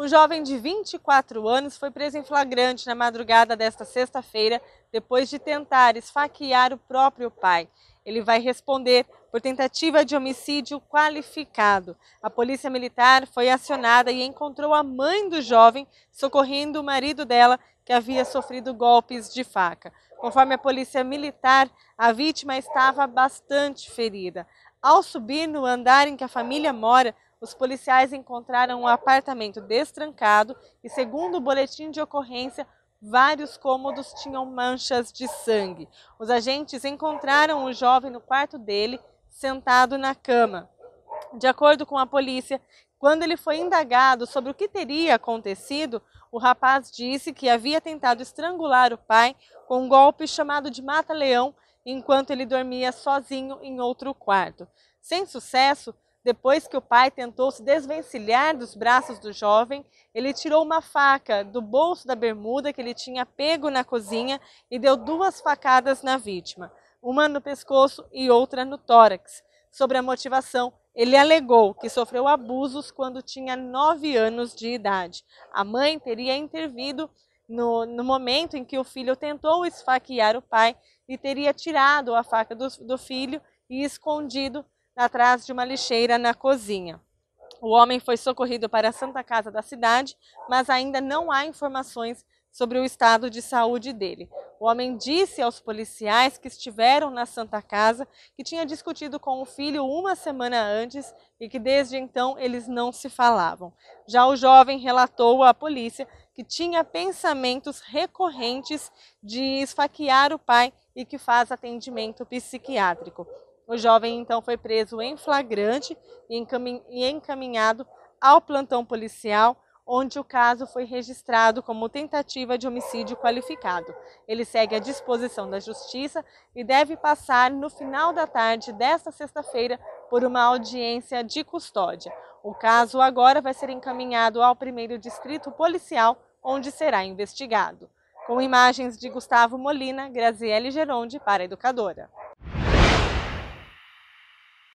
Um jovem de 24 anos foi preso em flagrante na madrugada desta sexta-feira, depois de tentar esfaquear o próprio pai. Ele vai responder por tentativa de homicídio qualificado. A polícia militar foi acionada e encontrou a mãe do jovem socorrendo o marido dela, que havia sofrido golpes de faca. Conforme a polícia militar, a vítima estava bastante ferida. Ao subir no andar em que a família mora, os policiais encontraram um apartamento destrancado e, segundo o boletim de ocorrência, vários cômodos tinham manchas de sangue. Os agentes encontraram o jovem no quarto dele, sentado na cama. De acordo com a polícia, quando ele foi indagado sobre o que teria acontecido, o rapaz disse que havia tentado estrangular o pai com um golpe chamado de mata-leão enquanto ele dormia sozinho em outro quarto. Sem sucesso, depois que o pai tentou se desvencilhar dos braços do jovem, ele tirou uma faca do bolso da bermuda que ele tinha pego na cozinha e deu duas facadas na vítima, uma no pescoço e outra no tórax. Sobre a motivação, ele alegou que sofreu abusos quando tinha nove anos de idade. A mãe teria intervido no, no, momento em que o filho tentou esfaquear o pai e teria tirado a faca do, do filho e escondido atrás de uma lixeira na cozinha. O homem foi socorrido para a Santa Casa da cidade, mas ainda não há informações sobre o estado de saúde dele. O homem disse aos policiais que estiveram na Santa Casa que tinha discutido com o filho uma semana antes e que desde então eles não se falavam. Já o jovem relatou à polícia que tinha pensamentos recorrentes de esfaquear o pai e que faz atendimento psiquiátrico. O jovem então foi preso em flagrante e encaminhado ao plantão policial, onde o caso foi registrado como tentativa de homicídio qualificado. Ele segue à disposição da Justiça e deve passar no final da tarde desta sexta-feira por uma audiência de custódia. O caso agora vai ser encaminhado ao primeiro distrito policial, onde será investigado. Com imagens de Gustavo Molina, Graziele Geronde para a Educadora.